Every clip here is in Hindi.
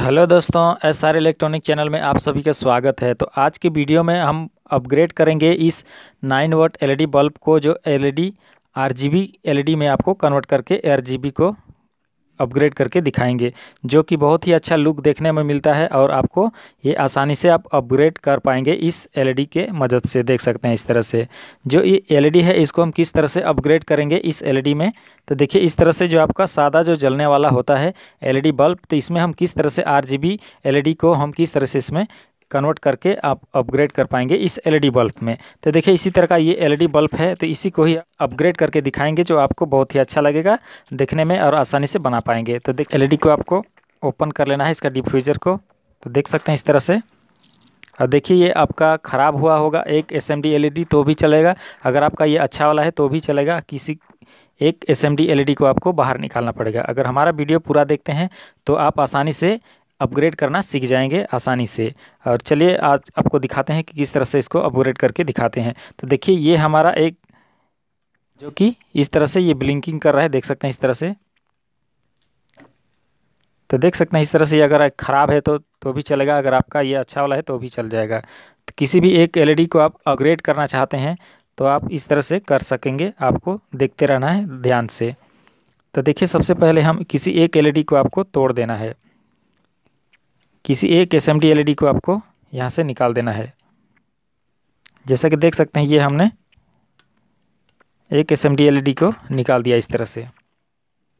हेलो दोस्तों एस आर इलेक्ट्रॉनिक चैनल में आप सभी का स्वागत है तो आज की वीडियो में हम अपग्रेड करेंगे इस 9 वोट एलईडी बल्ब को जो एलईडी आरजीबी एलईडी में आपको कन्वर्ट करके आरजीबी को अपग्रेड करके दिखाएंगे जो कि बहुत ही अच्छा लुक देखने में मिलता है और आपको ये आसानी से आप अपग्रेड कर पाएंगे इस एलईडी के मदद से देख सकते हैं इस तरह से जो ये एलईडी है इसको हम किस तरह से अपग्रेड करेंगे इस एलईडी में तो देखिए इस तरह से जो आपका सादा जो जलने वाला होता है एलईडी बल्ब तो इसमें हम किस तरह से आर जी को हम किस तरह से इसमें कन्वर्ट करके आप अपग्रेड कर पाएंगे इस एलईडी बल्ब e में तो देखिए इसी तरह का ये एलईडी बल्ब e है तो इसी को ही अपग्रेड करके दिखाएंगे जो आपको बहुत ही अच्छा लगेगा देखने में और आसानी से बना पाएंगे तो देख एल e को आपको ओपन कर लेना है इसका डिफ्यूज़र को तो देख सकते हैं इस तरह से और देखिए ये आपका ख़राब हुआ होगा एक एस एम तो भी चलेगा अगर आपका ये अच्छा वाला है तो भी चलेगा किसी एक एस एम को आपको बाहर निकालना पड़ेगा अगर हमारा वीडियो पूरा देखते हैं तो आप आसानी से अपग्रेड करना सीख जाएंगे आसानी से और चलिए आज आपको दिखाते हैं कि किस तरह से इसको अपग्रेड करके दिखाते हैं तो देखिए ये हमारा एक जो कि इस तरह से ये ब्लिंकिंग कर रहा है देख सकते हैं इस तरह से तो देख सकते हैं इस तरह से अगर ख़राब है तो तो भी चलेगा अगर आपका ये अच्छा वाला है तो भी चल जाएगा तो किसी भी एक एलईडी को आप अपग्रेड करना चाहते हैं तो आप इस तरह से कर सकेंगे आपको देखते रहना है ध्यान से तो देखिए सबसे पहले हम किसी एक एलईडी को आपको तोड़ देना है किसी एक एस एम e को आपको यहाँ से निकाल देना है जैसा कि देख सकते हैं ये हमने एक एस एम e को निकाल दिया इस तरह से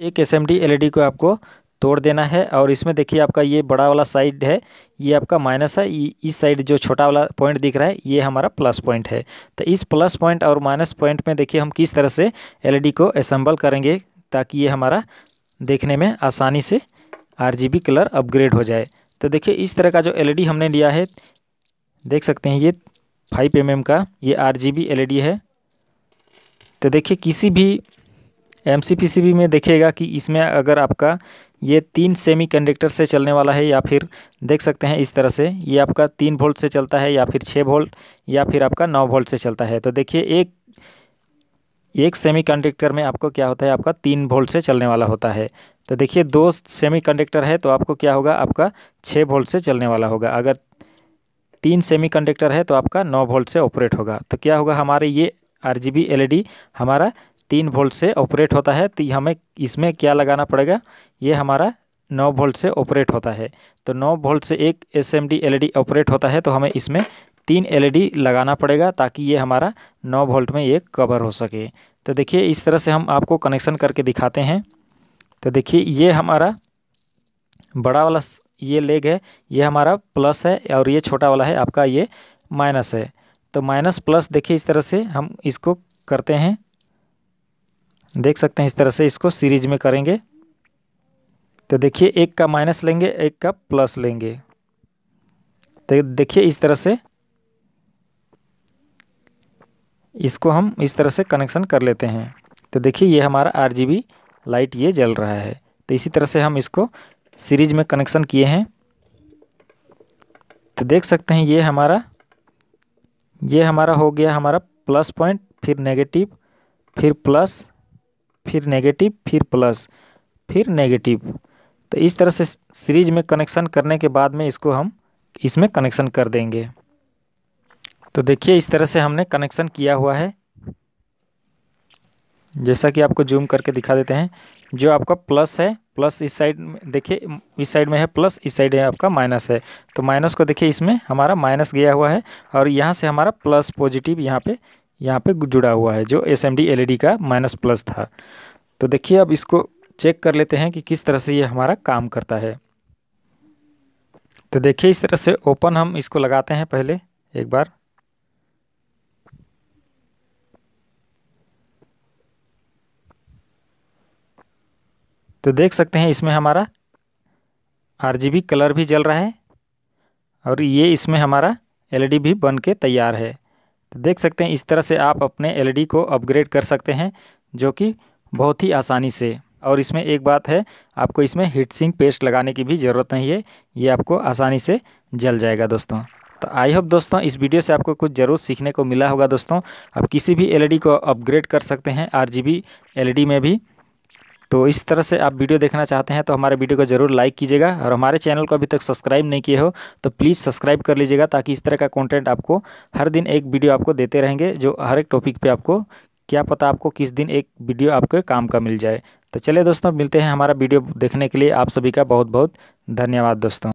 एक एस एम e को आपको तोड़ देना है और इसमें देखिए आपका ये बड़ा वाला साइड है ये आपका माइनस है इस साइड जो छोटा वाला पॉइंट दिख रहा है ये हमारा प्लस पॉइंट है तो इस प्लस पॉइंट और माइनस पॉइंट में देखिए हम किस तरह से एल को असम्बल करेंगे ताकि ये हमारा देखने में आसानी से आर कलर अपग्रेड हो जाए तो देखिए इस तरह का जो एलईडी e हमने लिया है देख सकते हैं ये फाइव एम का ये आर जी e है तो देखिए किसी भी एम सी में देखिएगा कि इसमें अगर आपका ये तीन सेमी कंडक्टर से चलने वाला है या फिर देख सकते हैं इस तरह से ये आपका तीन वोल्ट से चलता है या फिर छः वोल्ट या फिर आपका नौ वोल्ट से चलता है तो देखिए एक एक सेमी कंडक्टर में आपको क्या होता है आपका तीन वोल्ट से चलने वाला होता है तो देखिए दो सेमीकंडक्टर है तो आपको क्या होगा आपका छः वोल्ट से चलने वाला होगा अगर तीन सेमीकंडक्टर है तो आपका नौ वोल्ट से ऑपरेट होगा तो क्या होगा हमारे ये ई डी e हमारा तीन वोल्ट से ऑपरेट होता है तो हमें इसमें क्या लगाना पड़ेगा ये हमारा नौ वोल्ट से ऑपरेट होता है तो नौ वोल्ट से एक S M D L E operate होता है तो हमें इसमें तीन डी e लगाना पड़ेगा ताकि ये हमारा नौ वोल्ट में ये कवर हो सके तो देखिए इस तरह से हम आपको कनेक्शन करके दिखाते हैं तो देखिए ये हमारा बड़ा वाला ये लेग है ये हमारा प्लस है और ये छोटा वाला है आपका ये माइनस है तो माइनस प्लस देखिए इस तरह से हम इसको करते हैं देख सकते हैं इस तरह से इसको सीरीज में करेंगे तो देखिए एक का माइनस लेंगे एक का प्लस लेंगे तो देखिए इस तरह से इसको हम इस तरह से कनेक्शन कर लेते हैं तो देखिए ये हमारा आर जी बी लाइट ये जल रहा है तो इसी तरह से हम इसको सीरीज में कनेक्शन किए हैं तो देख सकते हैं ये हमारा ये हमारा हो गया हमारा प्लस पॉइंट फिर नेगेटिव फिर प्लस फिर नेगेटिव फिर प्लस फिर नेगेटिव तो इस तरह से सीरीज में कनेक्शन करने के बाद में इसको हम इसमें कनेक्शन कर देंगे तो देखिए इस तरह से हमने कनेक्शन किया हुआ है जैसा कि आपको जूम करके दिखा देते हैं जो आपका प्लस है प्लस इस साइड देखिए इस साइड में है प्लस इस साइड है आपका माइनस है तो माइनस को देखिए इसमें हमारा माइनस गया हुआ है और यहाँ से हमारा प्लस पॉजिटिव यहाँ पे यहाँ पे जुड़ा हुआ है जो S M D L E D का माइनस प्लस था तो देखिए अब इसको चेक कर लेते हैं कि किस तरह से ये हमारा काम करता है तो देखिए इस तरह से ओपन हम इसको लगाते हैं पहले एक बार तो देख सकते हैं इसमें हमारा आरजीबी कलर भी जल रहा है और ये इसमें हमारा एलईडी भी बन के तैयार है तो देख सकते हैं इस तरह से आप अपने एलईडी को अपग्रेड कर सकते हैं जो कि बहुत ही आसानी से और इसमें एक बात है आपको इसमें हीट सिंक पेस्ट लगाने की भी ज़रूरत नहीं है ये आपको आसानी से जल जाएगा दोस्तों तो आई होप दोस्तों इस वीडियो से आपको कुछ ज़रूर सीखने को मिला होगा दोस्तों आप किसी भी एलईडी को अपग्रेड कर सकते हैं आरजीबी एलईडी में भी तो इस तरह से आप वीडियो देखना चाहते हैं तो हमारे वीडियो को ज़रूर लाइक कीजिएगा और हमारे चैनल को अभी तक सब्सक्राइब नहीं किए हो तो प्लीज़ सब्सक्राइब कर लीजिएगा ताकि इस तरह का कॉन्टेंट आपको हर दिन एक वीडियो आपको देते रहेंगे जो हर एक टॉपिक पर आपको क्या पता आपको किस दिन एक वीडियो आपके काम का मिल जाए तो चलिए दोस्तों मिलते हैं हमारा वीडियो देखने के लिए आप सभी का बहुत बहुत धन्यवाद दोस्तों